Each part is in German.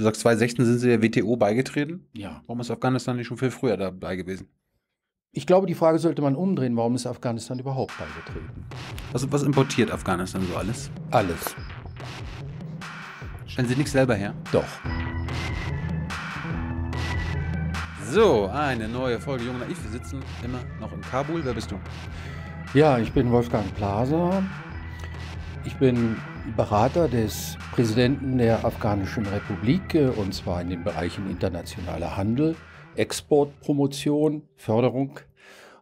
Du sagst, 2016 sind sie der WTO beigetreten. Ja. Warum ist Afghanistan nicht schon viel früher dabei gewesen? Ich glaube, die Frage sollte man umdrehen, warum ist Afghanistan überhaupt beigetreten? Also was importiert Afghanistan so alles? Alles. Stellen Sie nichts selber her? Doch. So, eine neue Folge Jung Naiv. Wir sitzen immer noch in Kabul. Wer bist du? Ja, ich bin Wolfgang Plaser, ich bin Berater des Präsidenten der Afghanischen Republik äh, und zwar in den Bereichen internationaler Handel, Exportpromotion, Förderung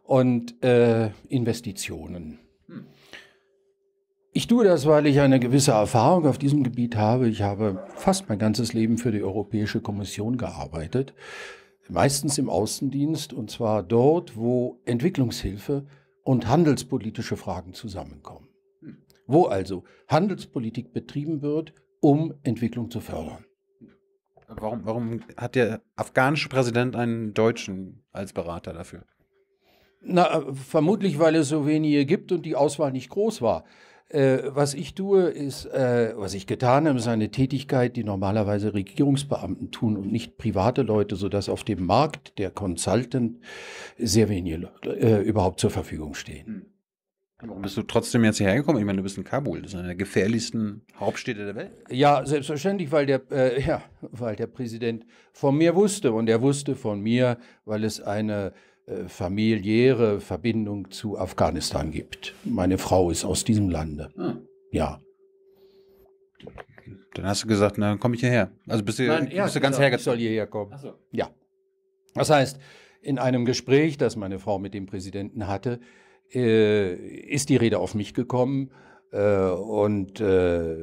und äh, Investitionen. Ich tue das, weil ich eine gewisse Erfahrung auf diesem Gebiet habe. Ich habe fast mein ganzes Leben für die Europäische Kommission gearbeitet, meistens im Außendienst und zwar dort, wo Entwicklungshilfe und handelspolitische Fragen zusammenkommen wo also Handelspolitik betrieben wird, um Entwicklung zu fördern. Warum, warum hat der afghanische Präsident einen Deutschen als Berater dafür? Na, äh, vermutlich, weil es so wenige gibt und die Auswahl nicht groß war. Äh, was ich tue, ist, äh, was ich getan habe, ist eine Tätigkeit, die normalerweise Regierungsbeamten tun und nicht private Leute, sodass auf dem Markt der Consultant sehr wenige äh, überhaupt zur Verfügung stehen. Hm. Warum bist du trotzdem jetzt hierher gekommen? Ich meine, du bist in Kabul, das ist eine der gefährlichsten Hauptstädte der Welt. Ja, selbstverständlich, weil der, äh, ja, weil der Präsident von mir wusste und er wusste von mir, weil es eine äh, familiäre Verbindung zu Afghanistan gibt. Meine Frau ist aus diesem Lande. Hm. Ja. Dann hast du gesagt, na, dann komme ich hierher. Also bist du, Nein, bist ja, du ganz genau, hergekommen. Ich soll hierher kommen. So. Ja. Das heißt, in einem Gespräch, das meine Frau mit dem Präsidenten hatte, äh, ist die Rede auf mich gekommen. Äh, und äh,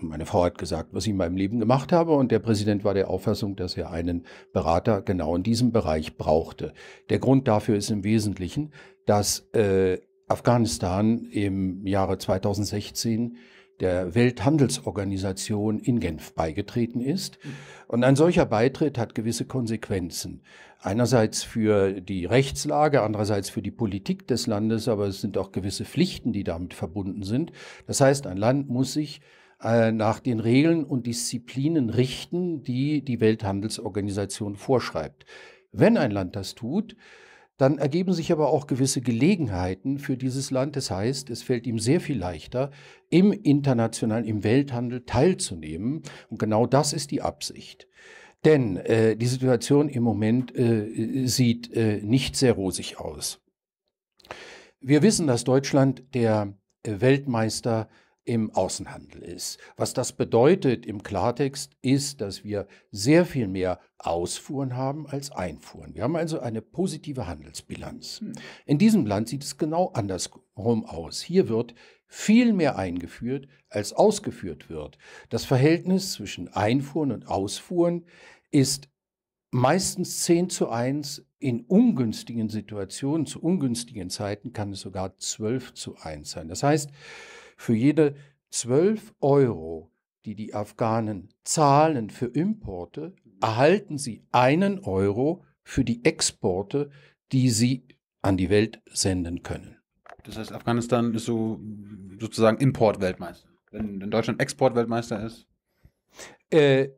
meine Frau hat gesagt, was ich in meinem Leben gemacht habe. Und der Präsident war der Auffassung, dass er einen Berater genau in diesem Bereich brauchte. Der Grund dafür ist im Wesentlichen, dass äh, Afghanistan im Jahre 2016 der Welthandelsorganisation in Genf beigetreten ist. Und ein solcher Beitritt hat gewisse Konsequenzen. Einerseits für die Rechtslage, andererseits für die Politik des Landes, aber es sind auch gewisse Pflichten, die damit verbunden sind. Das heißt, ein Land muss sich äh, nach den Regeln und Disziplinen richten, die die Welthandelsorganisation vorschreibt. Wenn ein Land das tut, dann ergeben sich aber auch gewisse Gelegenheiten für dieses Land. Das heißt, es fällt ihm sehr viel leichter, im internationalen, im Welthandel teilzunehmen. Und genau das ist die Absicht. Denn äh, die Situation im Moment äh, sieht äh, nicht sehr rosig aus. Wir wissen, dass Deutschland der äh, Weltmeister im Außenhandel ist. Was das bedeutet im Klartext ist, dass wir sehr viel mehr Ausfuhren haben als Einfuhren. Wir haben also eine positive Handelsbilanz. Hm. In diesem Land sieht es genau andersrum aus. Hier wird viel mehr eingeführt, als ausgeführt wird. Das Verhältnis zwischen Einfuhren und Ausfuhren ist meistens 10 zu 1. In ungünstigen Situationen, zu ungünstigen Zeiten kann es sogar 12 zu 1 sein. Das heißt, für jede 12 Euro, die die Afghanen zahlen für Importe, erhalten sie einen Euro für die Exporte, die sie an die Welt senden können. Das heißt, Afghanistan ist so sozusagen Importweltmeister. Wenn in Deutschland Exportweltmeister ist? Äh,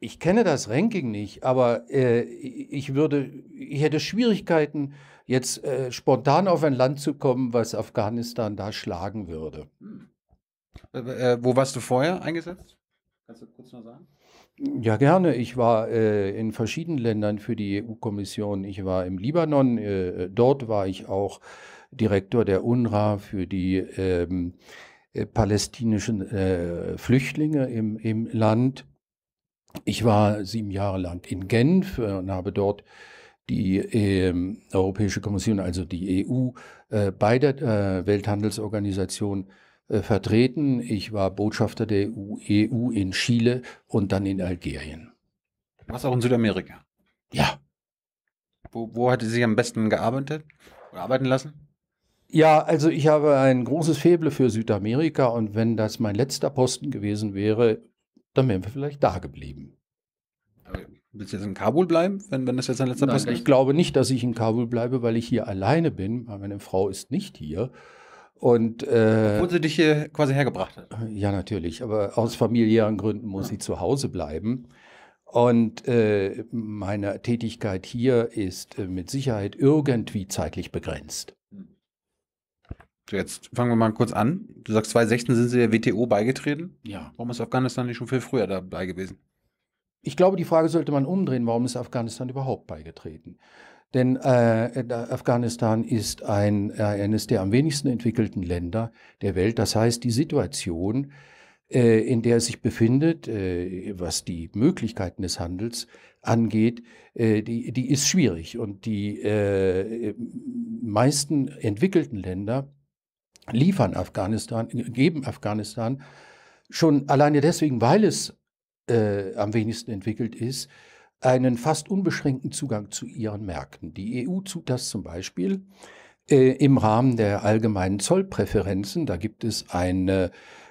ich kenne das Ranking nicht, aber äh, ich würde, ich hätte Schwierigkeiten jetzt äh, spontan auf ein Land zu kommen, was Afghanistan da schlagen würde. Äh, äh, wo warst du vorher eingesetzt? Kannst du kurz noch sagen? Ja, gerne. Ich war äh, in verschiedenen Ländern für die EU-Kommission. Ich war im Libanon, äh, äh dort war ich auch Direktor der UNRWA für die ähm, äh, palästinischen äh, Flüchtlinge im, im Land. Ich war sieben Jahre lang in Genf und habe dort die äh, Europäische Kommission, also die EU, äh, bei der äh, Welthandelsorganisation äh, vertreten. Ich war Botschafter der EU, EU in Chile und dann in Algerien. Was auch in Südamerika? Ja. Wo, wo hatte Sie am besten gearbeitet oder arbeiten lassen? Ja, also ich habe ein großes Faible für Südamerika und wenn das mein letzter Posten gewesen wäre, dann wären wir vielleicht da geblieben. Willst du jetzt in Kabul bleiben, wenn, wenn das jetzt dein letzter Nein, Pass ist? Ich glaube nicht, dass ich in Kabul bleibe, weil ich hier alleine bin. Meine Frau ist nicht hier. Und, äh, Obwohl sie dich hier quasi hergebracht hat. Ja, natürlich. Aber aus familiären Gründen muss ja. sie zu Hause bleiben. Und äh, meine Tätigkeit hier ist äh, mit Sicherheit irgendwie zeitlich begrenzt. So, jetzt fangen wir mal kurz an. Du sagst, 2016 sind sie der WTO beigetreten. Ja. Warum ist Afghanistan nicht schon viel früher dabei gewesen? Ich glaube, die Frage sollte man umdrehen, warum ist Afghanistan überhaupt beigetreten? Denn äh, Afghanistan ist ein, äh, eines der am wenigsten entwickelten Länder der Welt. Das heißt, die Situation, äh, in der es sich befindet, äh, was die Möglichkeiten des Handels angeht, äh, die, die ist schwierig. Und die äh, meisten entwickelten Länder liefern Afghanistan, geben Afghanistan schon alleine deswegen, weil es äh, am wenigsten entwickelt ist, einen fast unbeschränkten Zugang zu ihren Märkten. Die EU tut das zum Beispiel äh, im Rahmen der allgemeinen Zollpräferenzen. Da gibt es eine,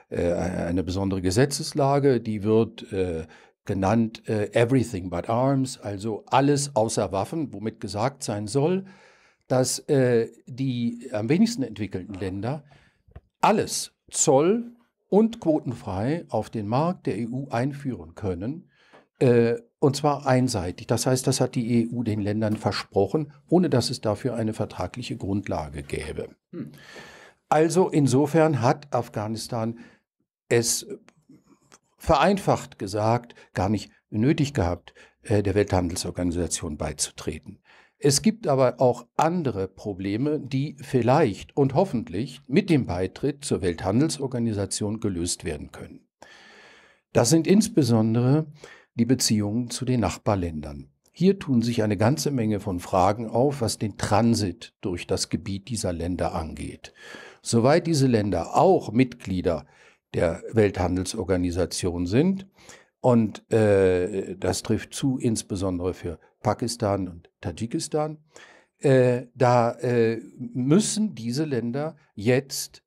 äh, eine besondere Gesetzeslage, die wird äh, genannt äh, Everything but Arms, also alles außer Waffen, womit gesagt sein soll, dass äh, die am wenigsten entwickelten Länder alles Zoll und quotenfrei auf den Markt der EU einführen können. Äh, und zwar einseitig. Das heißt, das hat die EU den Ländern versprochen, ohne dass es dafür eine vertragliche Grundlage gäbe. Hm. Also insofern hat Afghanistan es vereinfacht gesagt gar nicht nötig gehabt, äh, der Welthandelsorganisation beizutreten. Es gibt aber auch andere Probleme, die vielleicht und hoffentlich mit dem Beitritt zur Welthandelsorganisation gelöst werden können. Das sind insbesondere die Beziehungen zu den Nachbarländern. Hier tun sich eine ganze Menge von Fragen auf, was den Transit durch das Gebiet dieser Länder angeht. Soweit diese Länder auch Mitglieder der Welthandelsorganisation sind, und äh, das trifft zu, insbesondere für Pakistan und Tadschikistan. Äh, da äh, müssen diese Länder jetzt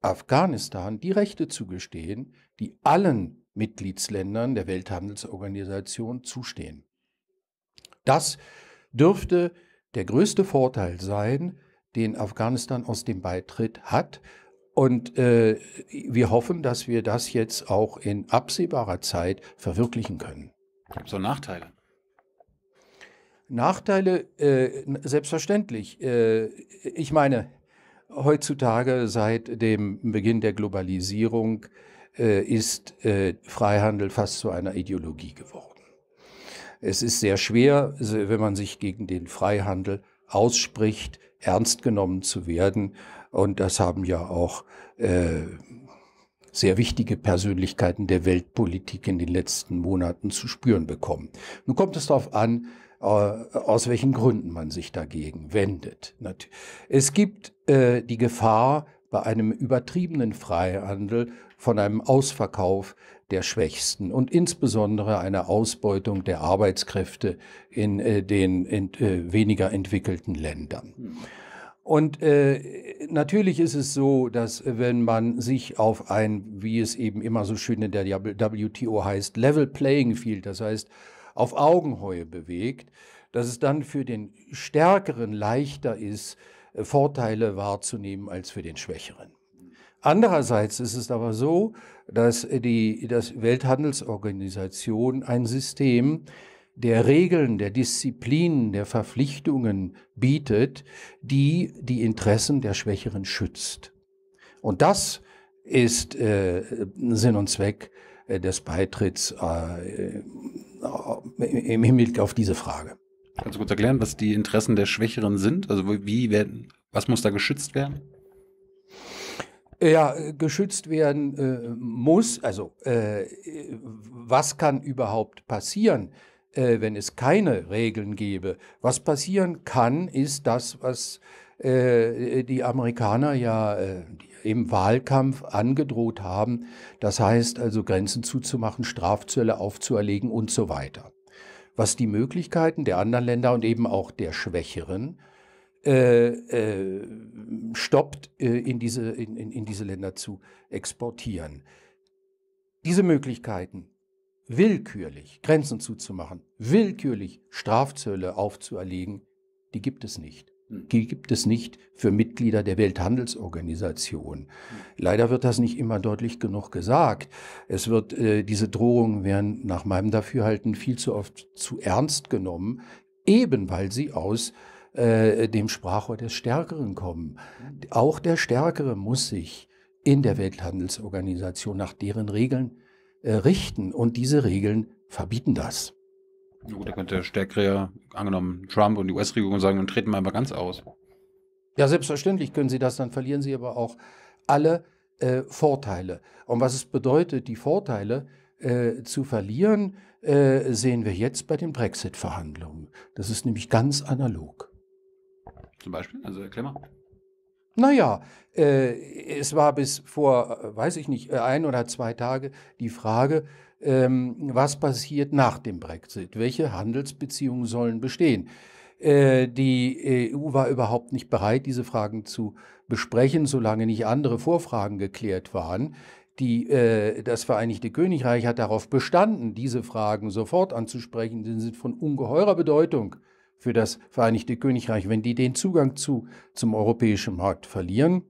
Afghanistan die Rechte zugestehen, die allen Mitgliedsländern der Welthandelsorganisation zustehen. Das dürfte der größte Vorteil sein, den Afghanistan aus dem Beitritt hat, und äh, wir hoffen, dass wir das jetzt auch in absehbarer Zeit verwirklichen können. So Nachteile. Nachteile, äh, selbstverständlich. Äh, ich meine, heutzutage seit dem Beginn der Globalisierung äh, ist äh, Freihandel fast zu einer Ideologie geworden. Es ist sehr schwer, wenn man sich gegen den Freihandel ausspricht, ernst genommen zu werden und das haben ja auch äh, sehr wichtige Persönlichkeiten der Weltpolitik in den letzten Monaten zu spüren bekommen. Nun kommt es darauf an, äh, aus welchen Gründen man sich dagegen wendet. Es gibt äh, die Gefahr bei einem übertriebenen Freihandel von einem Ausverkauf der Schwächsten und insbesondere einer Ausbeutung der Arbeitskräfte in äh, den in, äh, weniger entwickelten Ländern. Hm. Und äh, natürlich ist es so, dass äh, wenn man sich auf ein, wie es eben immer so schön in der WTO heißt, Level Playing Field, das heißt auf Augenheue bewegt, dass es dann für den Stärkeren leichter ist, äh, Vorteile wahrzunehmen als für den Schwächeren. Andererseits ist es aber so, dass äh, die das Welthandelsorganisation ein System äh, der Regeln, der Disziplinen, der Verpflichtungen bietet, die die Interessen der Schwächeren schützt. Und das ist äh, Sinn und Zweck äh, des Beitritts äh, äh, im Hinblick auf diese Frage. Kannst du kurz erklären, was die Interessen der Schwächeren sind? Also wie werden, was muss da geschützt werden? Ja, geschützt werden äh, muss. Also äh, was kann überhaupt passieren? äh, wenn es keine Regeln gäbe. Was passieren kann, ist das, was äh, die Amerikaner ja äh, im Wahlkampf angedroht haben. Das heißt also Grenzen zuzumachen, Strafzölle aufzuerlegen und so weiter. Was die Möglichkeiten der anderen Länder und eben auch der Schwächeren äh, äh, stoppt, äh, in, diese, in, in diese Länder zu exportieren. Diese Möglichkeiten willkürlich Grenzen zuzumachen, willkürlich Strafzölle aufzuerlegen, die gibt es nicht. Hm. Die gibt es nicht für Mitglieder der Welthandelsorganisation. Hm. Leider wird das nicht immer deutlich genug gesagt. Es wird, äh, diese Drohungen werden nach meinem Dafürhalten viel zu oft zu ernst genommen, eben weil sie aus äh, dem Sprachrohr des Stärkeren kommen. Hm. Auch der Stärkere muss sich in der Welthandelsorganisation nach deren Regeln äh, richten. Und diese Regeln verbieten das. Ja, da könnte stärkere, angenommen Trump und die US-Regierung sagen, dann treten wir mal ganz aus. Ja, selbstverständlich können sie das, dann verlieren sie aber auch alle äh, Vorteile. Und was es bedeutet, die Vorteile äh, zu verlieren, äh, sehen wir jetzt bei den Brexit-Verhandlungen. Das ist nämlich ganz analog. Zum Beispiel, also erklär mal. Naja, äh, es war bis vor, weiß ich nicht, äh, ein oder zwei Tage die Frage, ähm, was passiert nach dem Brexit? Welche Handelsbeziehungen sollen bestehen? Äh, die äh, EU war überhaupt nicht bereit, diese Fragen zu besprechen, solange nicht andere Vorfragen geklärt waren. Die, äh, das Vereinigte Königreich hat darauf bestanden, diese Fragen sofort anzusprechen. Sie sind von ungeheurer Bedeutung für das Vereinigte Königreich. Wenn die den Zugang zu, zum europäischen Markt verlieren,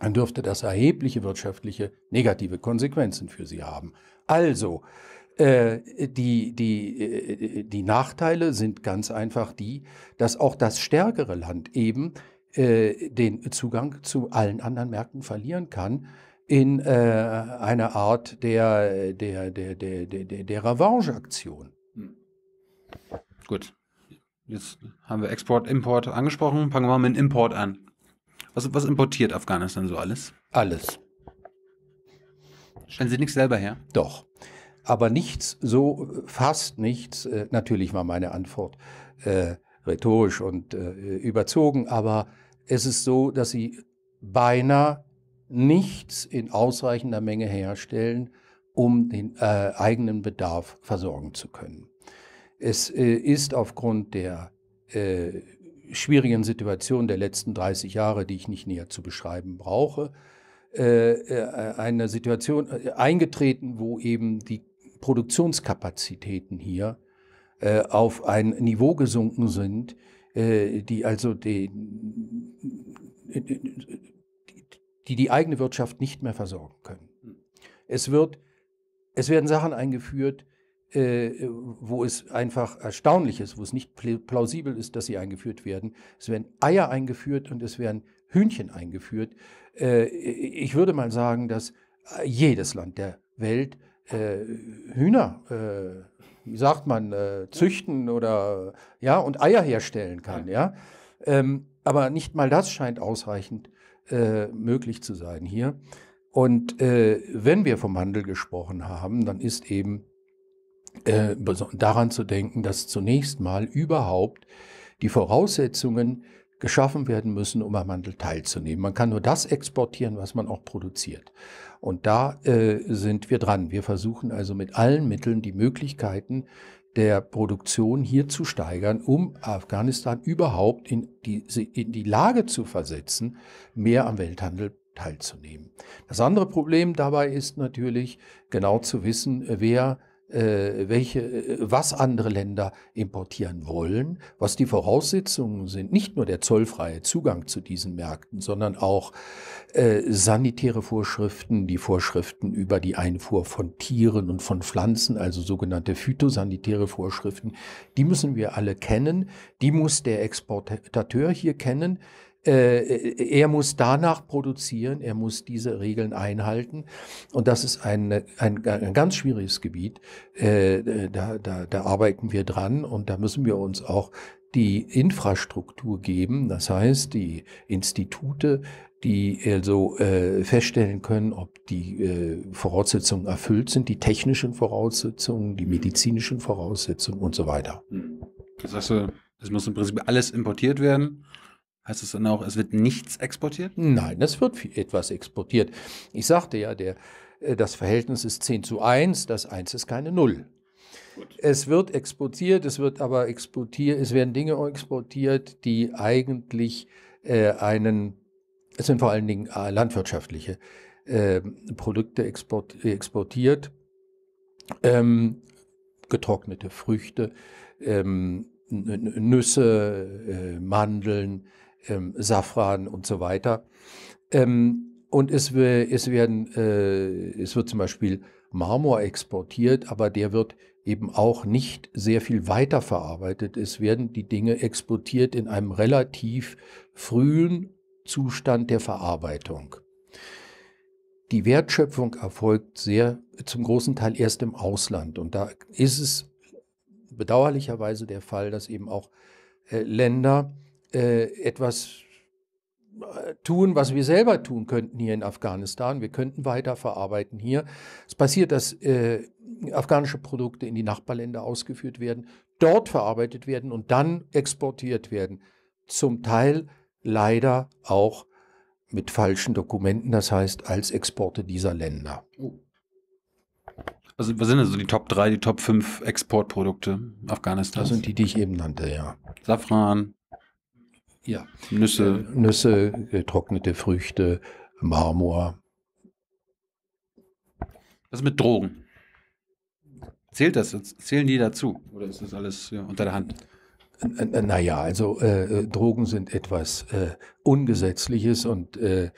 dann dürfte das erhebliche wirtschaftliche negative Konsequenzen für sie haben. Also, äh, die, die, äh, die Nachteile sind ganz einfach die, dass auch das stärkere Land eben äh, den Zugang zu allen anderen Märkten verlieren kann in einer Art der, der, der, der, der, der Revanche-Aktion. Hm. Gut, Jetzt haben wir Export, Import angesprochen. Fangen wir mal mit Import an. Was, was importiert Afghanistan so alles? Alles. Stellen Sie nichts selber her? Doch. Aber nichts, so fast nichts. Äh, natürlich war meine Antwort äh, rhetorisch und äh, überzogen, aber es ist so, dass sie beinahe nichts in ausreichender Menge herstellen, um den äh, eigenen Bedarf versorgen zu können. Es äh, ist aufgrund der äh, schwierigen Situation der letzten 30 Jahre, die ich nicht näher zu beschreiben brauche, äh, äh, eine Situation äh, eingetreten, wo eben die Produktionskapazitäten hier auf ein Niveau gesunken sind, die also die, die, die eigene Wirtschaft nicht mehr versorgen können. Hm. Es, wird, es werden Sachen eingeführt, äh, wo es einfach erstaunlich ist, wo es nicht plausibel ist, dass sie eingeführt werden. Es werden Eier eingeführt und es werden Hühnchen eingeführt. Äh, ich würde mal sagen, dass äh, jedes Land der Welt äh, Hühner, äh, wie sagt man, äh, züchten oder ja und Eier herstellen kann. Ja, ähm, aber nicht mal das scheint ausreichend möglich zu sein hier. Und wenn wir vom Handel gesprochen haben, dann ist eben äh, daran zu denken, dass zunächst mal überhaupt die Voraussetzungen geschaffen werden müssen, um am Handel teilzunehmen. Man kann nur das exportieren, was man auch produziert. Und da äh, sind wir dran. Wir versuchen also mit allen Mitteln die Möglichkeiten der Produktion hier zu steigern, um Afghanistan überhaupt in die, in die Lage zu versetzen, mehr am Welthandel teilzunehmen. Das andere Problem dabei ist natürlich genau zu wissen, wer äh, welche, äh, was andere Länder importieren wollen, was die Voraussetzungen sind, nicht nur der zollfreie Zugang zu diesen Märkten, sondern auch äh, sanitäre Vorschriften, die Vorschriften über die Einfuhr von Tieren und von Pflanzen, also sogenannte phytosanitäre Vorschriften, die müssen wir alle kennen, die muss der Exportateur hier kennen, äh, äh, er muss danach produzieren, er muss diese Regeln einhalten. Und das ist ein, ein, ein ganz schwieriges Gebiet. Äh, da, da, da, arbeiten wir dran und da müssen wir uns auch die Infrastruktur geben, das heißt die Institute, die also feststellen können, ob die Voraussetzungen erfüllt sind, die technischen Voraussetzungen, die medizinischen Voraussetzungen und so weiter. Hm. Das heißt, es muss im Prinzip alles importiert werden Heißt es dann auch, es wird nichts exportiert? Nein, es wird etwas exportiert. Ich sagte ja, der, äh, das Verhältnis ist 10 zu 1, das 1 ist keine 0. Es wird exportiert, es wird aber exportiert, es werden Dinge exportiert, die eigentlich äh, einen, es sind vor allen Dingen äh, landwirtschaftliche äh, Produkte export, exportiert, ähm, getrocknete Früchte, ähm, Nüsse, äh, Mandeln, ähm, Safran und so weiter. Ähm, und es, es, werden, äh, es wird zum Beispiel Marmor exportiert, aber der wird eben auch nicht sehr viel weiterverarbeitet. Es werden die Dinge exportiert in einem relativ frühen Zustand der Verarbeitung. Die Wertschöpfung erfolgt sehr zum großen Teil erst im Ausland. Und da ist es bedauerlicherweise der Fall, dass eben auch äh, Länder äh, etwas äh, tun, was wir selber tun könnten hier in Afghanistan. Wir könnten weiter verarbeiten hier. Es passiert, dass äh, afghanische Produkte in die Nachbarländer ausgeführt werden, dort verarbeitet werden und dann exportiert werden. Zum Teil leider auch mit falschen Dokumenten, das heißt als Exporte dieser Länder. Oh. Also, was sind also die Top 3, die Top 5 Exportprodukte Afghanistans? Das sind die, die ich eben nannte, ja. Safran, ja. Nüsse. Äh, Nüsse, äh, getrocknete Früchte, Marmor. Was mit Drogen? Zählt das? Zählen die dazu? Oder ist das alles ja, unter der Hand? Naja, also äh, äh, Drogen sind etwas äh, Ungesetzliches und äh,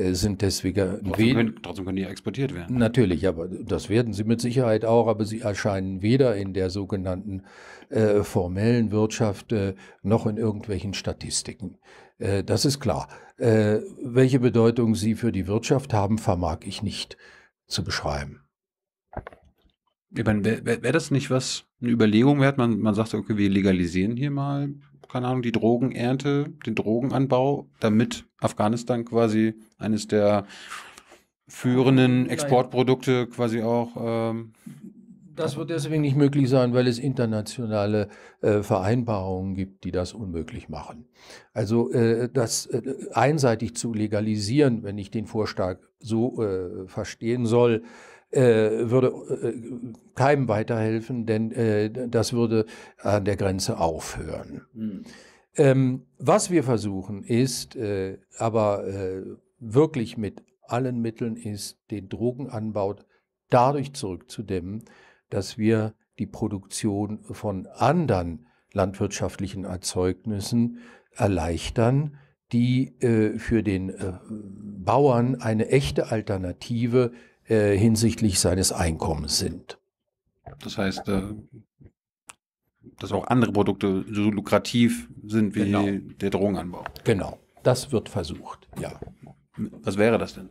sind deswegen trotzdem können, trotzdem können die ja exportiert werden. Natürlich, aber das werden sie mit Sicherheit auch, aber sie erscheinen weder in der sogenannten äh, formellen Wirtschaft äh, noch in irgendwelchen Statistiken. Äh, das ist klar. Äh, welche Bedeutung sie für die Wirtschaft haben, vermag ich nicht zu beschreiben. Ich meine, wäre wär das nicht was, eine Überlegung wert? Man, man sagt, okay, wir legalisieren hier mal, keine Ahnung, die Drogenernte, den Drogenanbau, damit Afghanistan quasi eines der führenden Exportprodukte quasi auch. Ähm das wird deswegen nicht möglich sein, weil es internationale äh, Vereinbarungen gibt, die das unmöglich machen. Also äh, das äh, einseitig zu legalisieren, wenn ich den Vorschlag so äh, verstehen soll, äh, würde äh, keinem weiterhelfen, denn das würde an der Grenze aufhören. Mhm. Ähm, was wir versuchen ist, aber wirklich mit allen Mitteln ist, den Drogenanbau dadurch zurückzudämmen, dass wir die Produktion von anderen landwirtschaftlichen Erzeugnissen erleichtern, die äh, für den äh, Bauern eine echte Alternative äh, hinsichtlich seines Einkommens sind. Das heißt, äh, dass auch andere Produkte so lukrativ sind wie genau. der Drogenanbau. Genau, das wird versucht, ja. Was wäre das denn?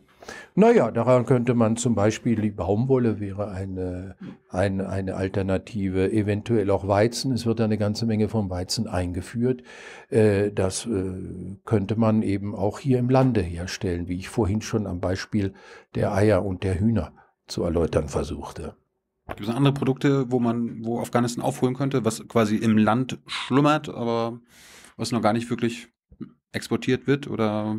Naja, daran könnte man zum Beispiel, die Baumwolle wäre eine, eine, eine Alternative, eventuell auch Weizen. Es wird eine ganze Menge von Weizen eingeführt. Äh, das äh, könnte man eben auch hier im Lande herstellen, wie ich vorhin schon am Beispiel der Eier und der Hühner zu erläutern versuchte. Gibt es andere Produkte, wo man, wo Afghanistan aufholen könnte, was quasi im Land schlummert, aber was noch gar nicht wirklich exportiert wird oder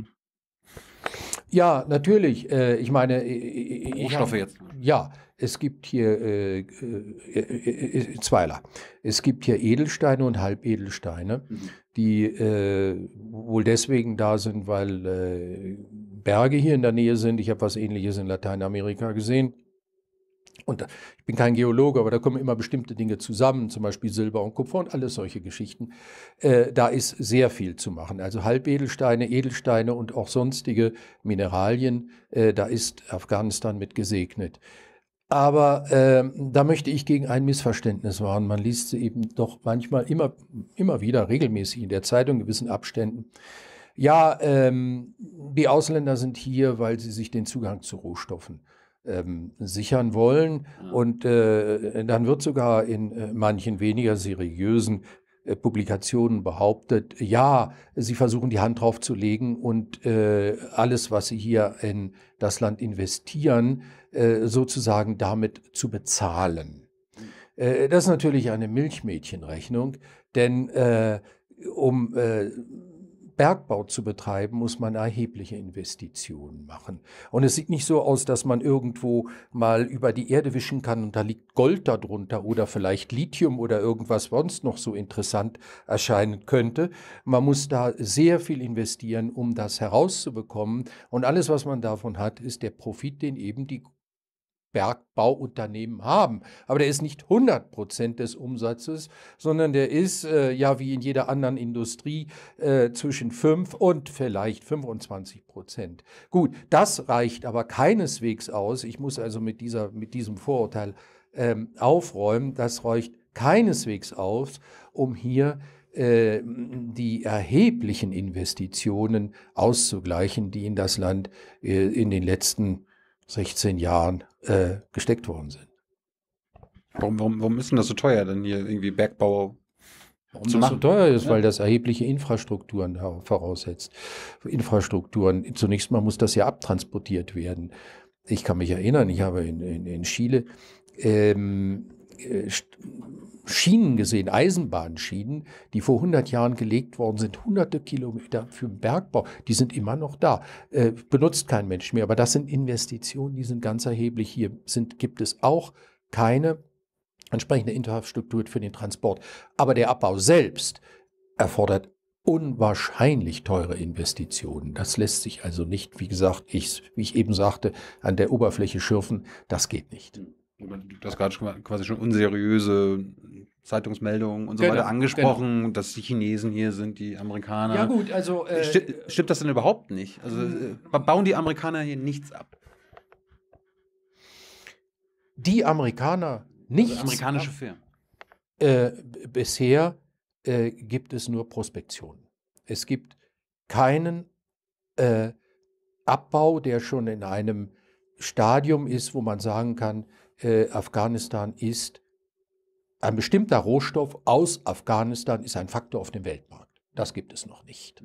ja, natürlich. Äh, ich meine, äh, äh, Rohstoffe jetzt. Ja, es gibt hier äh, äh, äh Zweiler. Es gibt hier Edelsteine und Halbedelsteine, mhm. die äh, wohl deswegen da sind, weil äh, Berge hier in der Nähe sind. Ich habe was Ähnliches in Lateinamerika gesehen und ich bin kein Geologe, aber da kommen immer bestimmte Dinge zusammen, zum Beispiel Silber und Kupfer und alles solche Geschichten. Äh, da ist sehr viel zu machen. Also Halbedelsteine, Edelsteine und auch sonstige Mineralien, äh, da ist Afghanistan mit gesegnet. Aber äh, da möchte ich gegen ein Missverständnis warnen. Man liest sie eben doch manchmal immer, immer wieder regelmäßig in der Zeitung in gewissen Abständen. Ja, ähm, die Ausländer sind hier, weil sie sich den Zugang zu Rohstoffen äh, ähm, sichern wollen. Ja. Und äh, dann wird sogar in äh, manchen weniger seriösen äh, Publikationen behauptet, ja, sie versuchen die Hand drauf zu legen und äh, alles, was sie hier in das Land investieren, sozusagen damit zu bezahlen. Das ist natürlich eine Milchmädchenrechnung, denn um Bergbau zu betreiben, muss man erhebliche Investitionen machen. Und es sieht nicht so aus, dass man irgendwo mal über die Erde wischen kann und da liegt Gold darunter oder vielleicht Lithium oder irgendwas sonst noch so interessant erscheinen könnte. Man muss da sehr viel investieren, um das herauszubekommen. Und alles, was man davon hat, ist der Profit, den eben die Bergbauunternehmen haben. Aber der ist nicht 100 Prozent des Umsatzes, sondern der ist äh, ja wie in jeder anderen Industrie äh, zwischen 5 und vielleicht 25 Prozent. Gut, das reicht aber keineswegs aus. Ich muss also mit, dieser, mit diesem Vorurteil ähm, aufräumen. Das reicht keineswegs aus, um hier ähm, die erheblichen Investitionen auszugleichen, die in das Land äh, in den letzten 16 Jahren äh, gesteckt worden sind. Warum, warum, warum ist denn das so teuer, dann hier irgendwie Bergbau Warum zu das so teuer ist, ja. weil das erhebliche Infrastrukturen voraussetzt. Infrastrukturen. Zunächst mal muss das ja abtransportiert werden. Ich kann mich erinnern, ich habe in, in, in Chile ähm, äh, Schienen gesehen, Eisenbahnschienen, die vor 100 Jahren gelegt worden sind, hunderte Kilometer für den Bergbau, die sind immer noch da. Äh, benutzt kein Mensch mehr, aber das sind Investitionen, die sind ganz erheblich. Hier sind, gibt es auch keine entsprechende Infrastruktur für den Transport. Aber der Abbau selbst erfordert unwahrscheinlich teure Investitionen. Das lässt sich also nicht, wie gesagt, ich, wie ich eben sagte, an der Oberfläche schürfen. Das geht nicht du hast gerade schon quasi schon unseriöse Zeitungsmeldungen und so genau, weiter genau. angesprochen, genau. dass die Chinesen hier sind, die Amerikaner. Ja gut, also äh, äh Sti stimmt das denn überhaupt nicht? Also äh, hm. bauen die Amerikaner hier nichts ab? Die Amerikaner nichts. Also amerikanische ab? Firmen. Äh, bisher äh, gibt es nur Prospektionen. Es gibt keinen äh, Abbau, der schon in einem Stadium ist, wo man sagen kann, äh, Afghanistan ist, ein bestimmter Rohstoff aus Afghanistan ist ein Faktor auf dem Weltmarkt. Das gibt es noch nicht.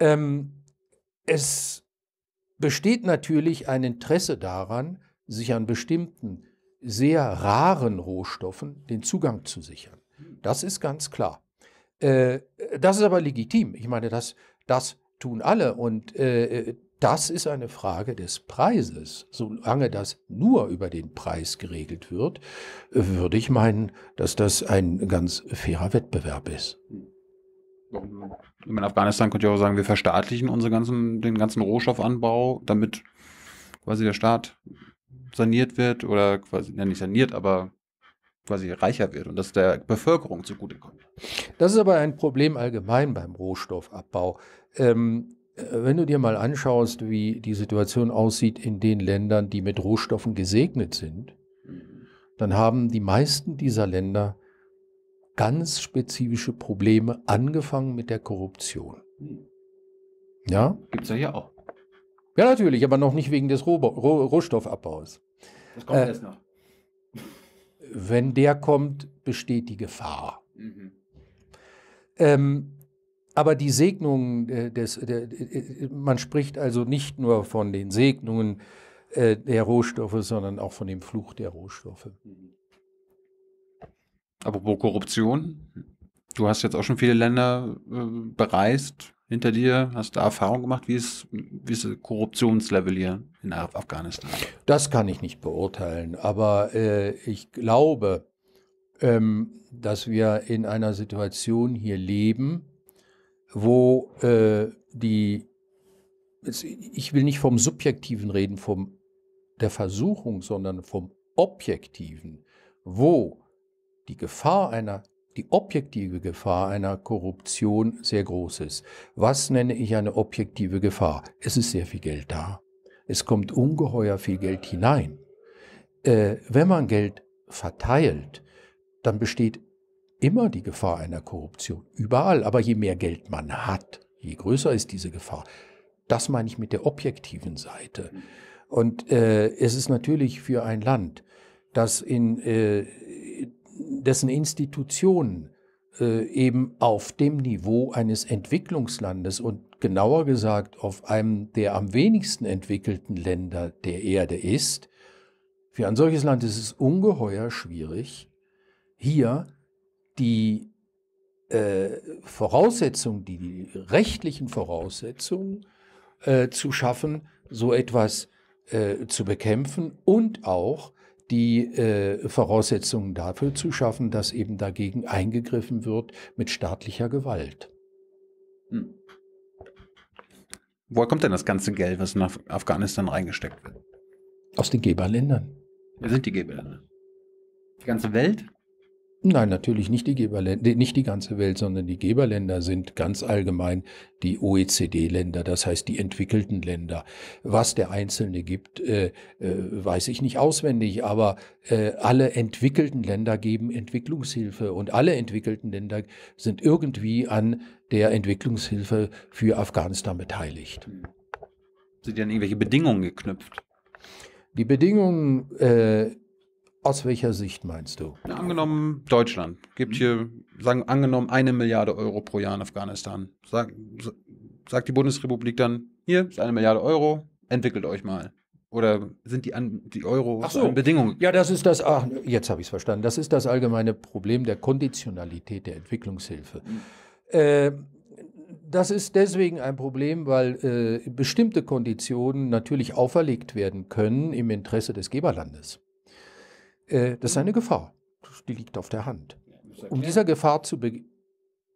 Ähm, es besteht natürlich ein Interesse daran, sich an bestimmten sehr raren Rohstoffen den Zugang zu sichern. Das ist ganz klar. Äh, das ist aber legitim. Ich meine, das, das tun alle und äh, äh das ist eine Frage des Preises. Solange das nur über den Preis geregelt wird, würde ich meinen, dass das ein ganz fairer Wettbewerb ist. In Afghanistan könnte ich auch sagen, wir verstaatlichen unseren ganzen, den ganzen Rohstoffanbau, damit quasi der Staat saniert wird oder quasi, ja nicht saniert, aber quasi reicher wird und das der Bevölkerung zugutekommt. Das ist aber ein Problem allgemein beim Rohstoffabbau. Ähm, äh, wenn du dir mal anschaust, wie die Situation aussieht in den Ländern, die mit Rohstoffen gesegnet sind, dann haben die meisten dieser Länder ganz spezifische Probleme, angefangen mit der Korruption. Ja? Gibt es ja hier auch. Ja, natürlich, aber noch nicht wegen des Roh Roh Rohstoffabbaus. Das kommt äh, erst noch. Wenn der kommt, besteht die Gefahr. Mhm. Ähm, aber die Segnungen, äh, des, der, äh, äh, man spricht also nicht nur von den Segnungen der Rohstoffe, sondern auch von dem Fluch der Rohstoffe. Apropos Korruption, du hast jetzt auch schon viele Länder bereist hinter dir? Hast da Erfahrung gemacht, wie ist, wie ist das Korruptionslevel hier in Afghanistan? Das kann ich nicht beurteilen, aber äh, ich glaube, ähm, dass wir in einer Situation hier leben, wo äh, die, ich will nicht vom Subjektiven reden, vom der Versuchung, sondern vom Objektiven, wo die Gefahr einer, die objektive Gefahr einer Korruption sehr groß ist. Was nenne ich eine objektive Gefahr? Es ist sehr viel Geld da. Es kommt ungeheuer viel Geld hinein. Äh, wenn man Geld verteilt, dann besteht immer die Gefahr einer Korruption. Überall. Aber je mehr Geld man hat, je größer ist diese Gefahr. Das meine ich mit der objektiven Seite. Und äh, es ist natürlich für ein Land, das in äh, dessen Institutionen äh, eben auf dem Niveau eines Entwicklungslandes und genauer gesagt auf einem der am wenigsten entwickelten Länder der Erde ist, für ein solches Land ist es ungeheuer schwierig, hier die äh, Voraussetzungen, die, die, rechtlichen Voraussetzungen äh, zu schaffen, so etwas äh, zu bekämpfen und auch die äh, Voraussetzungen dafür zu schaffen, dass eben dagegen eingegriffen wird mit staatlicher Gewalt. Hm. Woher kommt denn das ganze Geld, was in Af Afghanistan reingesteckt wird? Aus den Geberländern. Wer sind die Geberländer? Die ganze Welt? Nein, natürlich nicht die, Geberländer, nicht die ganze Welt, sondern die Geberländer sind ganz allgemein die OECD-Länder, das heißt die entwickelten Länder. Was der Einzelne gibt, äh, äh, weiß ich nicht auswendig, aber äh, alle entwickelten Länder geben Entwicklungshilfe und alle entwickelten Länder sind irgendwie an der Entwicklungshilfe für Afghanistan beteiligt. Sind an irgendwelche Bedingungen geknüpft? Die Bedingungen äh, aus welcher Sicht meinst du? Angenommen, Deutschland gibt hier, sagen, angenommen eine Milliarde Euro pro Jahr in Afghanistan. Sag, sagt die Bundesrepublik dann, hier ist eine Milliarde Euro, entwickelt euch mal. Oder sind die, an, die Euro Ach so. an Bedingungen? Ja, das ist das, ach, jetzt habe ich es verstanden, das ist das allgemeine Problem der Konditionalität der Entwicklungshilfe. Mhm. Äh, das ist deswegen ein Problem, weil äh, bestimmte Konditionen natürlich auferlegt werden können im Interesse des Geberlandes. Äh, das ist eine Gefahr. Die liegt auf der Hand. Um dieser Gefahr zu begegnen.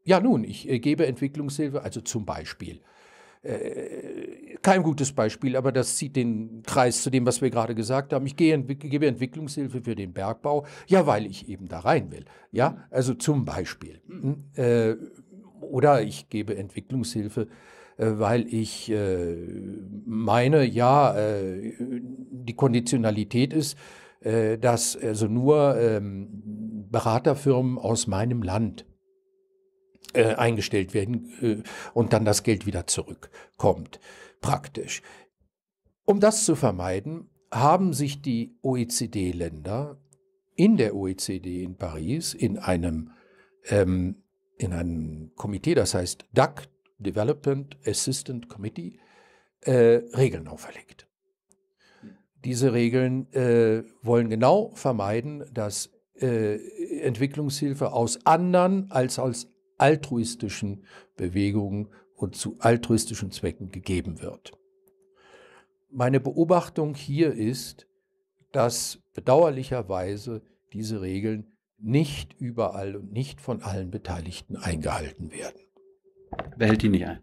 Ja, nun, ich äh, gebe Entwicklungshilfe, also zum Beispiel. Äh, kein gutes Beispiel, aber das zieht den Kreis zu dem, was wir gerade gesagt haben. Ich gehe, gebe Entwicklungshilfe für den Bergbau, ja, weil ich eben da rein will. Ja, also zum Beispiel. Hm. Hm, äh, oder ich gebe Entwicklungshilfe weil ich meine, ja, die Konditionalität ist, äh, dass also nur ähm, Beraterfirmen aus meinem Land äh, eingestellt werden äh, und dann das Geld wieder zurückkommt, praktisch. Um das zu vermeiden, haben sich die OECD-Länder in der OECD in Paris in einem, ähm, in einem Komitee, das heißt DAC, Development Assistant Committee, äh, Regeln auferlegt. Diese Regeln äh, wollen genau vermeiden, dass äh, Entwicklungshilfe aus anderen als aus altruistischen Bewegungen und zu altruistischen Zwecken gegeben wird. Meine Beobachtung hier ist, dass bedauerlicherweise diese Regeln nicht überall und nicht von allen Beteiligten eingehalten werden. Wer hält die nicht ein?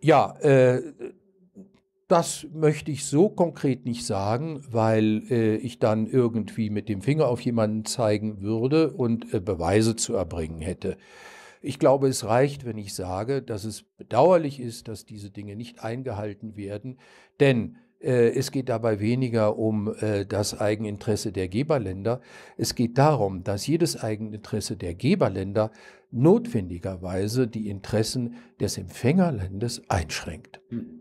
Ja, äh, das möchte ich so konkret nicht sagen, weil äh, ich dann irgendwie mit dem Finger auf jemanden zeigen würde und äh, Beweise zu erbringen hätte. Ich glaube, es reicht, wenn ich sage, dass es bedauerlich ist, dass diese Dinge nicht eingehalten werden, denn äh, es geht dabei weniger um äh, das Eigeninteresse der Geberländer. Es geht darum, dass jedes Eigeninteresse der Geberländer notwendigerweise die Interessen des Empfängerlandes einschränkt. Mhm.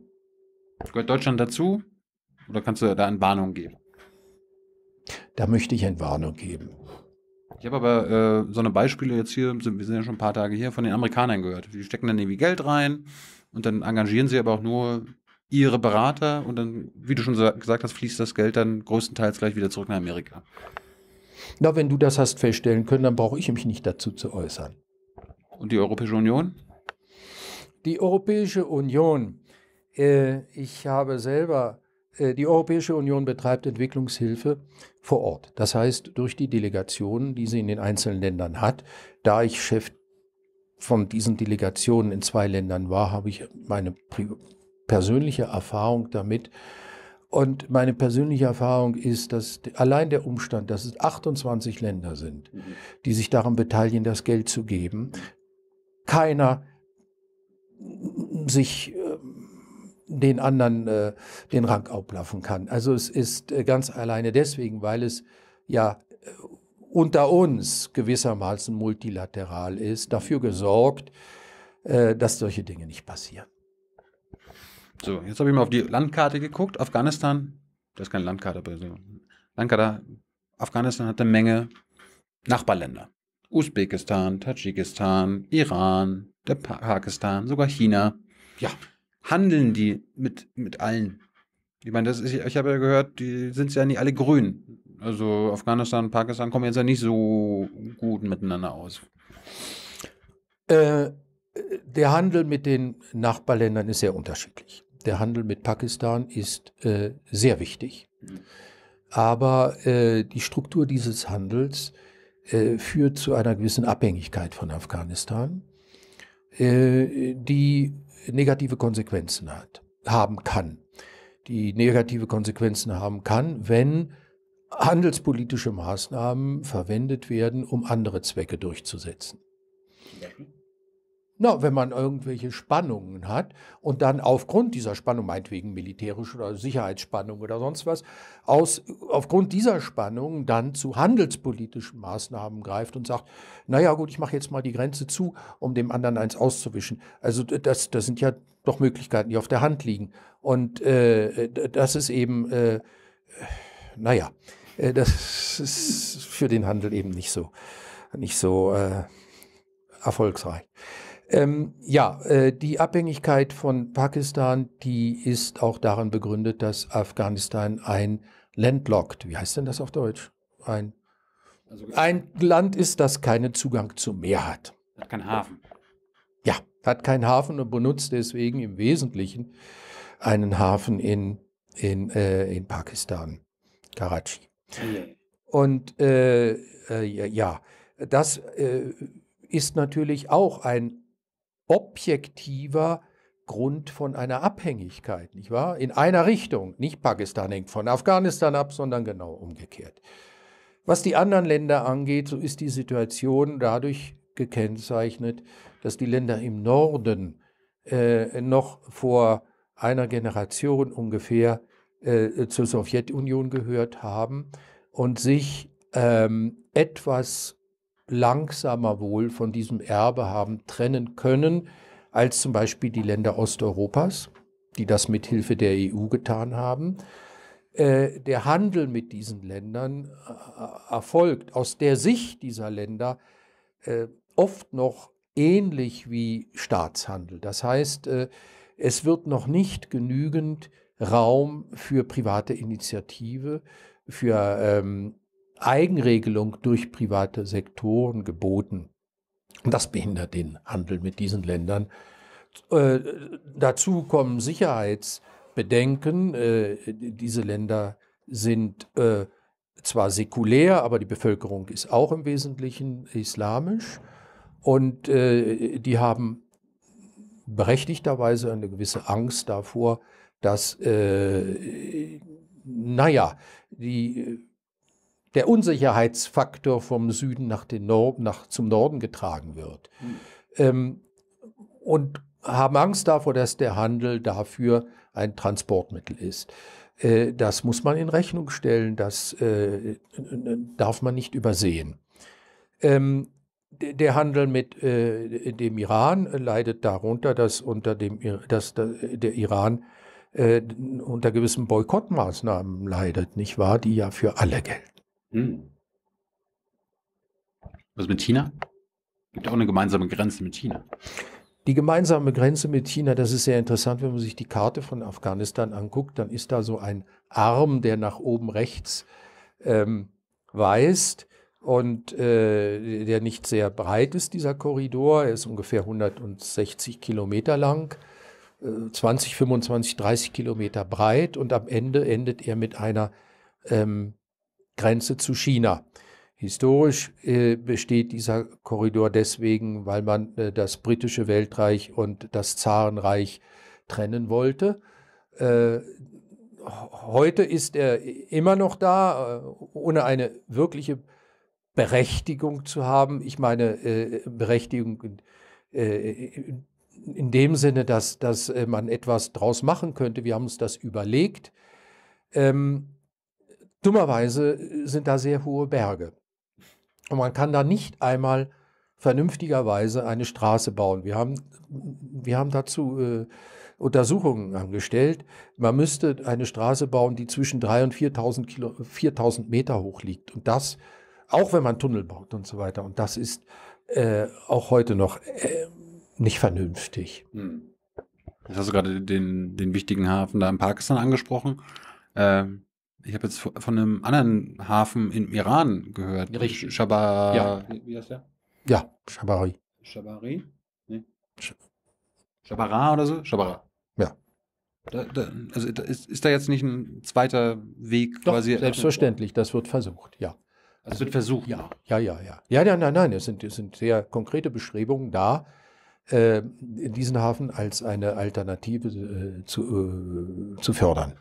Gehört Deutschland dazu? Oder kannst du da eine Warnung geben? Da möchte ich eine Warnung geben. Ich habe aber äh, so eine Beispiele jetzt hier, sind, wir sind ja schon ein paar Tage hier, von den Amerikanern gehört. Die stecken dann irgendwie Geld rein und dann engagieren sie aber auch nur ihre Berater und dann, wie du schon gesagt hast, fließt das Geld dann größtenteils gleich wieder zurück nach Amerika. Na, wenn du das hast feststellen können, dann brauche ich mich nicht dazu zu äußern. Und die Europäische Union? Die Europäische Union äh, ich habe selber, äh, die Europäische Union betreibt Entwicklungshilfe vor Ort. Das heißt, durch die Delegationen, die sie in den einzelnen Ländern hat, da ich Chef von diesen Delegationen in zwei Ländern war, habe ich meine persönliche Erfahrung damit. Und meine persönliche Erfahrung ist, dass allein der Umstand, dass es 28 Länder sind, mhm. die sich daran beteiligen, das Geld zu geben, keiner sich äh, den anderen äh, den Rang ablaufen kann. Also es ist äh, ganz alleine deswegen, weil es ja äh, unter uns gewissermaßen multilateral ist, dafür gesorgt, äh, dass solche Dinge nicht passieren. So, jetzt habe ich mal auf die Landkarte geguckt. Afghanistan, das ist keine Landkarte, aber so. Landkarte, Afghanistan hat eine Menge Nachbarländer. Usbekistan, Tadschikistan, Iran, der Pakistan, sogar China. Ja, handeln die mit, mit allen? Ich meine, das ist, ich habe ja gehört, die sind ja nicht alle grün. Also Afghanistan, und Pakistan kommen jetzt ja nicht so gut miteinander aus. Äh, der Handel mit den Nachbarländern ist sehr unterschiedlich. Der Handel mit Pakistan ist äh, sehr wichtig. Aber äh, die Struktur dieses Handels äh, führt zu einer gewissen Abhängigkeit von Afghanistan, äh, die negative Konsequenzen hat, haben kann. Die negative Konsequenzen haben kann, wenn handelspolitische Maßnahmen verwendet werden, um andere Zwecke durchzusetzen. Na, wenn man irgendwelche Spannungen hat und dann aufgrund dieser Spannung, meinetwegen militärisch oder Sicherheitsspannung oder sonst was, aus, aufgrund dieser Spannung dann zu handelspolitischen Maßnahmen greift und sagt, naja gut, ich mache jetzt mal die Grenze zu, um dem anderen eins auszuwischen. Also das, das sind ja doch Möglichkeiten, die auf der Hand liegen. Und äh, das ist eben, äh, naja, äh, das ist für den Handel eben nicht so, nicht so äh, erfolgsreich. Ähm, ja, äh, die Abhängigkeit von Pakistan, die ist auch daran begründet, dass Afghanistan ein Landlocked, wie heißt denn das auf Deutsch? Ein, also ein Land ist, das keinen Zugang zum Meer hat. Hat keinen Hafen. Ja, hat keinen Hafen und benutzt deswegen im Wesentlichen einen Hafen in, in, äh, in Pakistan, Karachi. Und äh, äh, ja, das äh, ist natürlich auch ein objektiver Grund von einer Abhängigkeit, nicht wahr? In einer Richtung. Nicht Pakistan hängt von Afghanistan ab, sondern genau umgekehrt. Was die anderen Länder angeht, so ist die Situation dadurch gekennzeichnet, dass die Länder im Norden äh, noch vor einer Generation ungefähr äh, zur Sowjetunion gehört haben und sich ähm, etwas langsamer wohl von diesem Erbe haben trennen können, als zum Beispiel die Länder Osteuropas, die das mit Hilfe der EU getan haben. Äh, der Handel mit diesen Ländern äh, erfolgt aus der Sicht dieser Länder äh, oft noch ähnlich wie Staatshandel. Das heißt, es wird noch nicht genügend Raum für private Initiative, für ähm, Eigenregelung durch private Sektoren geboten. das behindert den Handel mit diesen Ländern. Äh, dazu kommen Sicherheitsbedenken. Äh, diese Länder sind äh, zwar säkulär, aber die Bevölkerung ist auch im Wesentlichen islamisch. Und äh, die haben berechtigterweise eine gewisse Angst davor, dass, äh, naja, die der Unsicherheitsfaktor vom Süden nach den Nord nach, zum Norden getragen wird. Mhm. Ähm, und haben Angst davor, dass der Handel dafür ein Transportmittel ist. Äh, das muss man in Rechnung stellen, das äh, darf man nicht übersehen. Ähm, der Handel mit äh, dem Iran leidet darunter, dass, unter dem, dass der Iran äh, unter gewissen Boykottmaßnahmen leidet, nicht wahr, die ja für alle gelten. Hm. Was mit China? Gibt auch eine gemeinsame Grenze mit China. Die gemeinsame Grenze mit China, das ist sehr interessant, wenn man sich die Karte von Afghanistan anguckt, dann ist da so ein Arm, der nach oben rechts ähm, weist und äh, der nicht sehr breit ist, dieser Korridor. Er ist ungefähr 160 Kilometer lang, äh, 20, 25, 30 Kilometer breit und am Ende endet er mit einer ähm, Grenze zu China. Historisch äh, besteht dieser Korridor deswegen, weil man äh, das britische Weltreich und das Zarenreich trennen wollte. Äh, heute ist er immer noch da, äh, ohne eine wirkliche Berechtigung zu haben. Ich meine äh, Berechtigung äh, in dem Sinne, dass, dass man etwas draus machen könnte. Wir haben uns das überlegt. Ähm, Dummerweise äh, sind da sehr hohe Berge. Und man kann da nicht einmal vernünftigerweise eine Straße bauen. Wir haben, wir haben dazu äh, Untersuchungen angestellt. Man müsste eine Straße bauen, die zwischen 3.000 und 4.000 Meter hoch liegt. Und das, auch wenn man Tunnel baut und so weiter. Und das ist äh, auch heute noch äh, nicht vernünftig. Hm. Jetzt hast du gerade den, den wichtigen Hafen da in Pakistan angesprochen. Ähm, ich habe jetzt von einem anderen Hafen im Iran gehört. Richtig. Shabar. Ja. Wie, wie heißt der? Ja, Shabari. Shabari? Nee. Shabara oder so? Shabara. Ja. Da, da, also da ist, ist, da jetzt nicht ein zweiter Weg Doch, quasi? Selbstverständlich, das wird versucht, ja. Also es wird versucht. Ja, ja, ja, ja. Ja, ja, nein, nein. Es sind, es sind sehr konkrete Bestrebungen da, äh, diesen Hafen als eine Alternative äh, zu, äh, zu fördern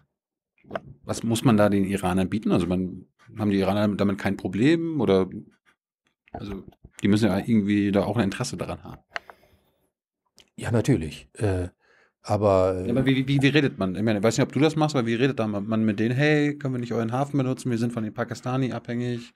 was muss man da den Iranern bieten? Also man, haben die Iraner damit kein Problem oder also die müssen ja irgendwie da auch ein Interesse daran haben. Ja, natürlich. Äh, aber, äh ja, aber wie, wie, wie, redet man? Ich, meine, ich weiß nicht, ob du das machst, aber wie redet da man mit denen? Hey, können wir nicht euren Hafen benutzen? Wir sind von den Pakistani abhängig.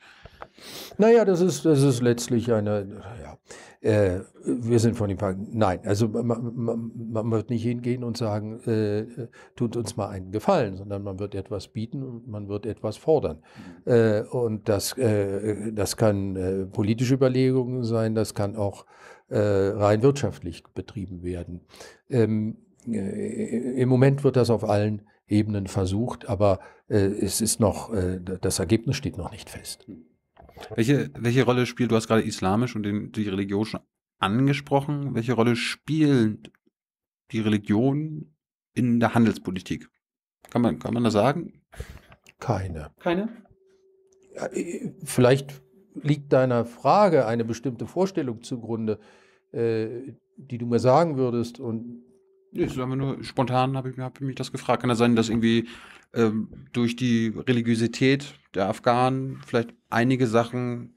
Naja, das ist, das ist letztlich eine, ja, äh, wir sind von den Fakten, nein, also man, man, man, wird nicht hingehen und sagen, äh, tut uns mal einen Gefallen, sondern man wird etwas bieten und man wird etwas fordern. Mhm. Äh, und das, äh, das kann äh, politische Überlegungen sein, das kann auch äh, rein wirtschaftlich betrieben werden. Ähm, Im Moment wird das auf allen Ebenen versucht, aber es ist noch, das Ergebnis steht noch nicht fest. Mhm. Welche, welche Rolle spielt, du hast gerade islamisch und den, die Religion schon angesprochen, welche Rolle spielt die Religion in der Handelspolitik? Kann man, kann man das sagen? Keine. Keine? Ja, äh, vielleicht liegt deiner Frage eine bestimmte Vorstellung zugrunde, äh, die du mir sagen würdest und Nee, das ist nur spontan, habe ich, hab ich mich das gefragt. Kann das sein, dass irgendwie ähm, durch die Religiosität der Afghanen vielleicht einige Sachen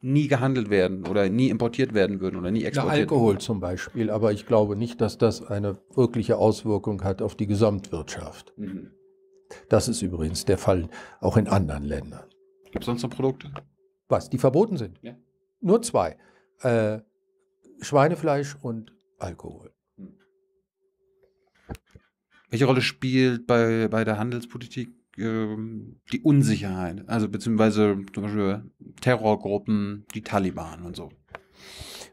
nie gehandelt werden oder nie importiert werden würden oder nie exportiert. werden? Alkohol zum Beispiel, aber ich glaube nicht, dass das eine wirkliche Auswirkung hat auf die Gesamtwirtschaft. Mhm. Das ist übrigens der Fall auch in anderen Ländern. Gibt es sonst noch Produkte? Was, die verboten sind? Ja. Nur zwei. Äh, Schweinefleisch und Alkohol. Welche Rolle spielt bei, bei der Handelspolitik ähm, die Unsicherheit, also beziehungsweise zum Beispiel Terrorgruppen, die Taliban und so.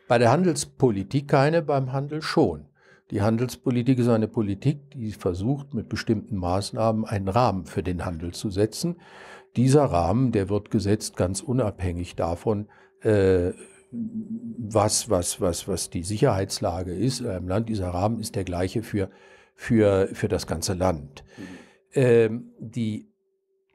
Bei der Handelspolitik keine, beim Handel schon. Die Handelspolitik ist eine Politik, die versucht, mit bestimmten Maßnahmen einen Rahmen für den Handel zu setzen. Dieser Rahmen, der wird gesetzt ganz unabhängig davon, äh, was, was, was, was die Sicherheitslage ist in einem Land. Dieser Rahmen ist der gleiche für äh, für, für das ganze Land. Ähm, die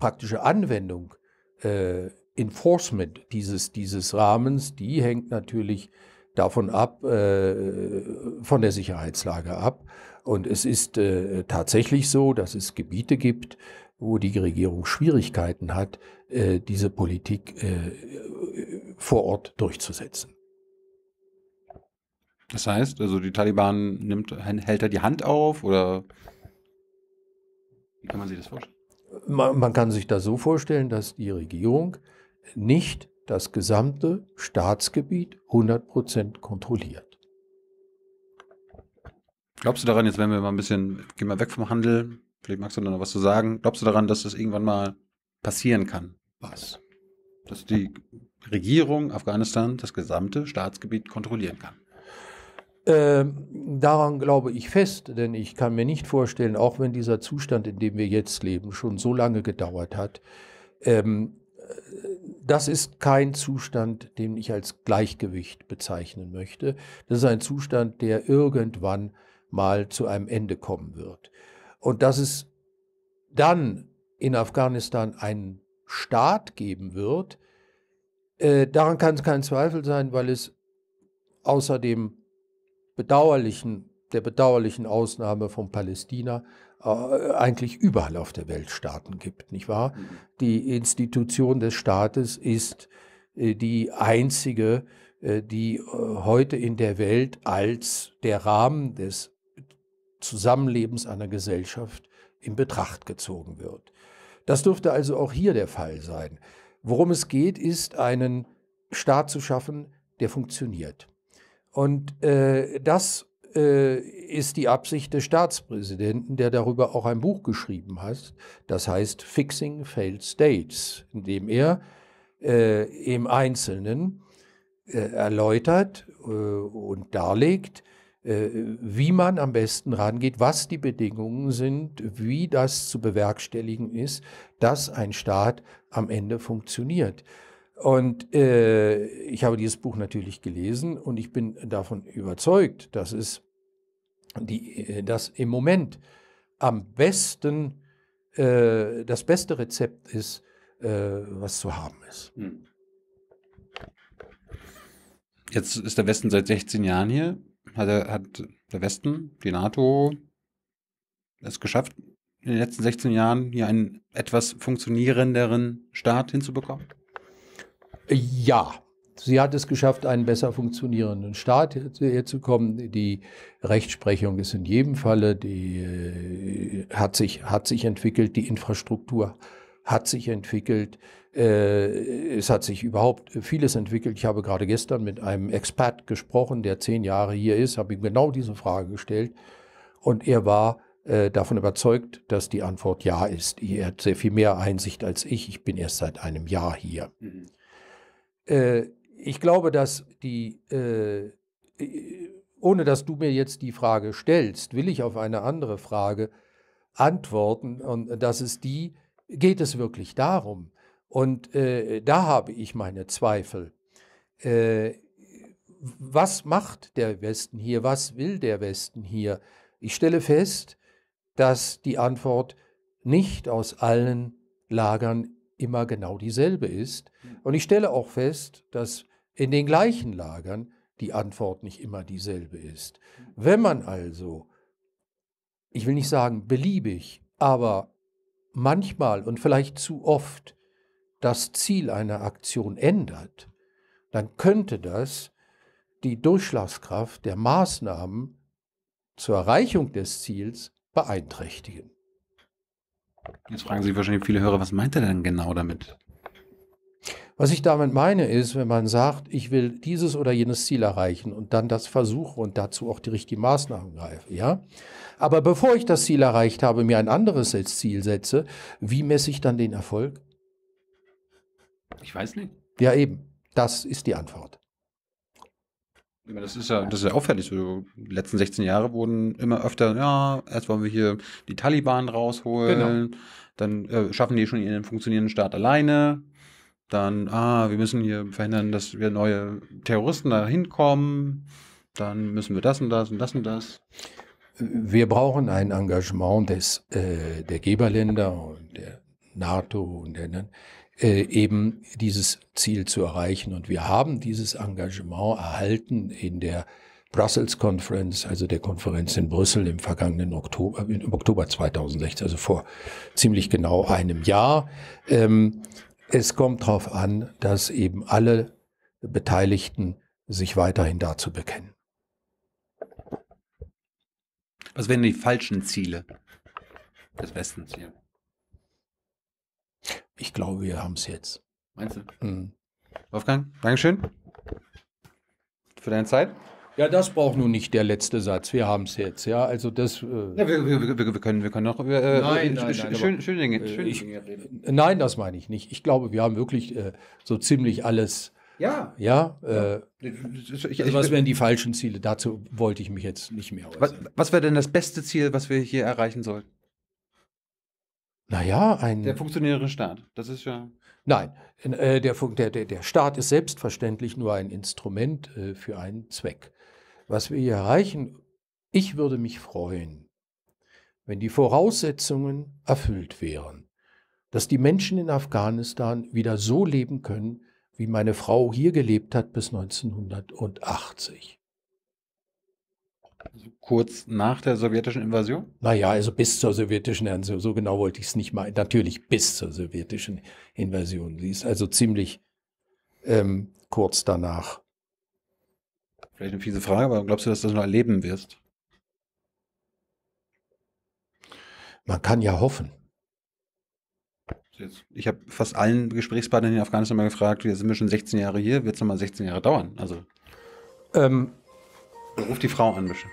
praktische Anwendung, äh, Enforcement dieses, dieses Rahmens, die hängt natürlich davon ab, äh, von der Sicherheitslage ab. Und es ist äh, tatsächlich so, dass es Gebiete gibt, wo die Regierung Schwierigkeiten hat, äh, diese Politik äh, vor Ort durchzusetzen. Das heißt, also die Taliban nimmt, hält da die Hand auf oder wie kann man sich das vorstellen? Man, man kann sich das so vorstellen, dass die Regierung nicht das gesamte Staatsgebiet 100% kontrolliert. Glaubst du daran, jetzt wenn wir mal ein bisschen, gehen wir weg vom Handel, vielleicht magst du da noch was zu sagen, glaubst du daran, dass das irgendwann mal passieren kann? Was? Dass die Regierung Afghanistan das gesamte Staatsgebiet kontrollieren kann. Ähm, daran glaube ich fest, denn ich kann mir nicht vorstellen, auch wenn dieser Zustand, in dem wir jetzt leben, schon so lange gedauert hat, ähm, äh, das ist kein Zustand, den ich als Gleichgewicht bezeichnen möchte. Das ist ein Zustand, der irgendwann mal zu einem Ende kommen wird. Und dass es dann in Afghanistan einen Staat geben wird, äh, daran kann es kein Zweifel sein, weil es außerdem bedauerlichen, der bedauerlichen Ausnahme von Palästina äh, eigentlich überall auf der Welt Staaten gibt, nicht wahr? Mhm. Die Institution des Staates ist äh, die einzige, äh, die heute in der Welt als der Rahmen des Zusammenlebens einer Gesellschaft in Betracht gezogen wird. Das dürfte also auch hier der Fall sein. Worum es geht, ist, einen Staat zu schaffen, der funktioniert. Und äh, das äh, ist die Absicht des Staatspräsidenten, der darüber auch ein Buch geschrieben hat. Das heißt Fixing Failed States, in dem er äh, im Einzelnen äh, erläutert äh, und darlegt, äh, wie man am besten rangeht, was die Bedingungen sind, wie das zu bewerkstelligen ist, dass ein Staat am Ende funktioniert. Und äh, ich habe dieses Buch natürlich gelesen und ich bin davon überzeugt, dass es die, äh, dass im Moment am besten äh, das beste Rezept ist, äh, was zu haben ist. Hm. Jetzt ist der Westen seit 16 Jahren hier. Hat, er, hat der Westen, die NATO, es geschafft, in den letzten 16 Jahren hier einen etwas funktionierenderen Staat hinzubekommen? Ja, sie hat es geschafft, einen besser funktionierenden Staat herzukommen. Die Rechtsprechung ist in jedem Falle, die äh, hat sich, hat sich entwickelt, die Infrastruktur hat sich entwickelt. Äh, es hat sich überhaupt vieles entwickelt. Ich habe gerade gestern mit einem Expert gesprochen, der zehn Jahre hier ist, habe ihm genau diese Frage gestellt. Und er war äh, davon überzeugt, dass die Antwort ja ist. Er hat sehr viel mehr Einsicht als ich. Ich bin erst seit einem Jahr hier. Mhm äh, ich glaube, dass die, äh, äh, ohne dass du mir jetzt die Frage stellst, will ich auf eine andere Frage antworten. Und das ist die, geht es wirklich darum? Und äh, da habe ich meine Zweifel. Äh, was macht der Westen hier? Was will der Westen hier? Ich stelle fest, dass die Antwort nicht aus allen Lagern immer genau dieselbe ist. Hm. Und ich stelle auch fest, dass in den gleichen Lagern die Antwort nicht immer dieselbe ist. Hm. Wenn man also, ich will nicht sagen beliebig, aber manchmal und vielleicht zu oft das Ziel einer Aktion ändert, dann könnte das die Durchschlagskraft der Maßnahmen zur Erreichung des Ziels beeinträchtigen. Jetzt fragen sich wahrscheinlich viele Hörer, was meint er denn genau damit? Was ich damit meine ist, wenn man sagt, ich will dieses oder jenes Ziel erreichen und dann das versuche und dazu auch die richtigen Maßnahmen greife, ja? Aber bevor ich das Ziel erreicht habe, mir ein anderes als Ziel setze, wie messe ich dann den Erfolg? Ich weiß nicht. Ja, eben. Das ist die Antwort. Das ist ja, das ist ja auffällig. So, die letzten 16 Jahre wurden immer öfter, ja, erst wollen wir hier die Taliban rausholen, genau. dann äh, schaffen die schon ihren funktionierenden Staat alleine. Dann, ah, wir müssen hier verhindern, dass wir neue Terroristen da hinkommen. Dann müssen wir das und das und das und das. Wir brauchen ein Engagement des, äh, der Geberländer und der NATO und der, ne? Äh, eben dieses Ziel zu erreichen. Und wir haben dieses Engagement erhalten in der Brussels Conference, also der Konferenz in Brüssel im vergangenen Oktober, im Oktober 2016, also vor ziemlich genau einem Jahr. Ähm, es kommt darauf an, dass eben alle Beteiligten sich weiterhin dazu bekennen. Was wären die falschen Ziele des Westens hier? Ich glaube, wir haben es jetzt. Meinst du? Mhm. Wolfgang, Dankeschön für deine Zeit. Ja, das braucht nun nicht der letzte Satz. Wir haben es jetzt. Ja, also das. Äh ja, wir, wir, wir, können, wir können noch. Wir, äh, nein, äh, nein, sch nein, schön, schöne Dinge, äh, schön ich, Dinge reden. Nein, das meine ich nicht. Ich glaube, wir haben wirklich äh, so ziemlich alles. Ja. Ja. Äh, ja. Ich, also was wären die falschen Ziele? Dazu wollte ich mich jetzt nicht mehr äußern. Was, was wäre denn das beste Ziel, was wir hier erreichen sollten? Naja, ein. Der funktionäre Staat. Das ist ja. Nein, äh, der, der, der Staat ist selbstverständlich nur ein Instrument äh, für einen Zweck. Was wir hier erreichen, ich würde mich freuen, wenn die Voraussetzungen erfüllt wären, dass die Menschen in Afghanistan wieder so leben können, wie meine Frau hier gelebt hat bis 1980. Also kurz nach der sowjetischen Invasion? Naja, also bis zur sowjetischen Invasion, so genau wollte ich es nicht meinen. Natürlich bis zur sowjetischen Invasion. Sie ist also ziemlich ähm, kurz danach. Vielleicht eine fiese Frage, aber glaubst du, dass du das noch erleben wirst? Man kann ja hoffen. Ich habe fast allen Gesprächspartnern in Afghanistan mal gefragt, wir sind schon 16 Jahre hier, wird es nochmal 16 Jahre dauern? Also. Ähm, Ruf die Frau an, bitte.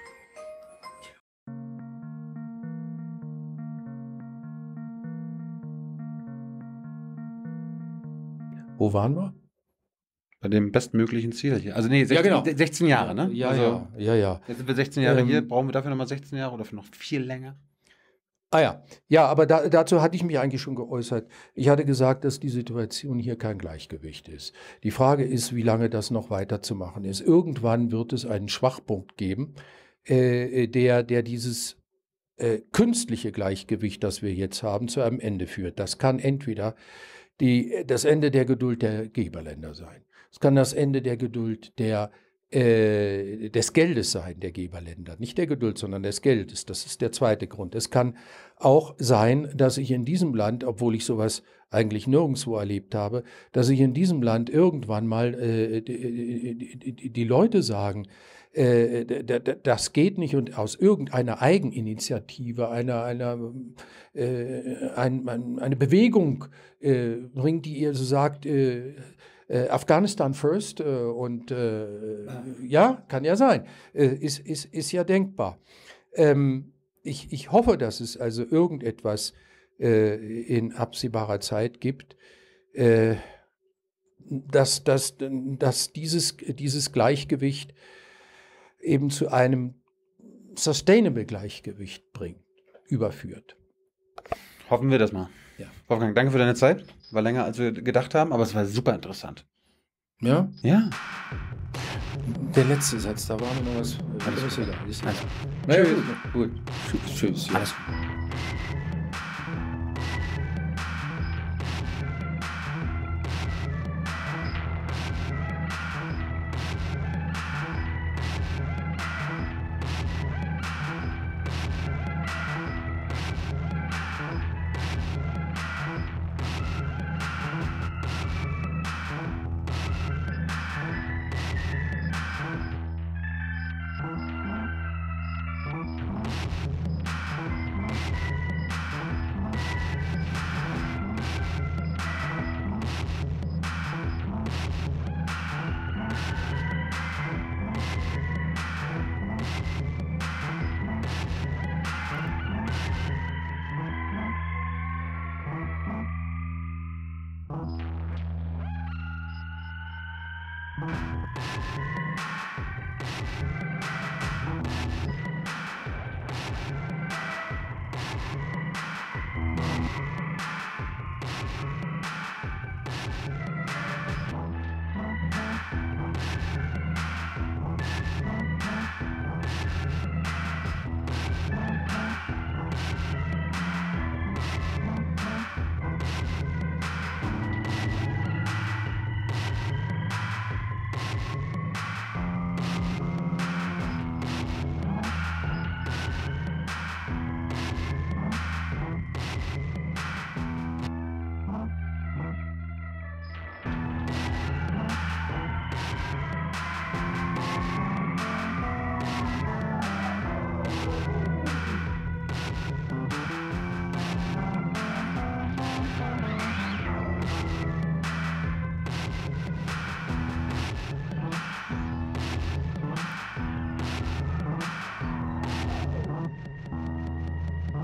Wo waren wir? Bei dem bestmöglichen Ziel hier. Also nee, 16, ja, genau. 16 Jahre, ne? Ja, also, ja, ja, ja. Jetzt sind wir 16 Jahre ähm, hier. Brauchen wir dafür nochmal 16 Jahre oder noch viel länger? Ah ja, ja, aber da, dazu hatte ich mich eigentlich schon geäußert. Ich hatte gesagt, dass die Situation hier kein Gleichgewicht ist. Die Frage ist, wie lange das noch weiterzumachen ist. Irgendwann wird es einen Schwachpunkt geben, äh, äh der, der dieses äh, künstliche Gleichgewicht, das wir jetzt haben, zu einem Ende führt. Das kann entweder die, das Ende der Geduld der Geberländer sein. Es kann das Ende der Geduld der äh, des Geldes sein, der Geberländer. Nicht der Geduld, sondern des Geldes. Das ist der zweite Grund. Es kann auch sein, dass ich in diesem Land, obwohl ich sowas eigentlich nirgendwo erlebt habe, dass ich in diesem Land irgendwann mal äh, die, die, die, Leute sagen, äh, das geht nicht und aus irgendeiner Eigeninitiative, einer, einer äh, ein, ein, eine Bewegung äh, bringt, die ihr so sagt, äh, äh, Afghanistan first äh, und äh, ja, kann ja sein, äh, ist, ist, ist ja denkbar. Ähm, ich, ich hoffe, dass es also irgendetwas äh, in absehbarer Zeit gibt, äh, dass, dass, dass dieses, dieses Gleichgewicht eben zu einem sustainable Gleichgewicht bringt, überführt. Hoffen wir das mal. Ja. Wolfgang, danke für deine Zeit. War länger, als wir gedacht haben, aber es war super interessant. Ja? Ja. Der letzte Satz, da war noch was. Alles, alles, alles. Naja, gut. gut. Tschüss. Alles gut.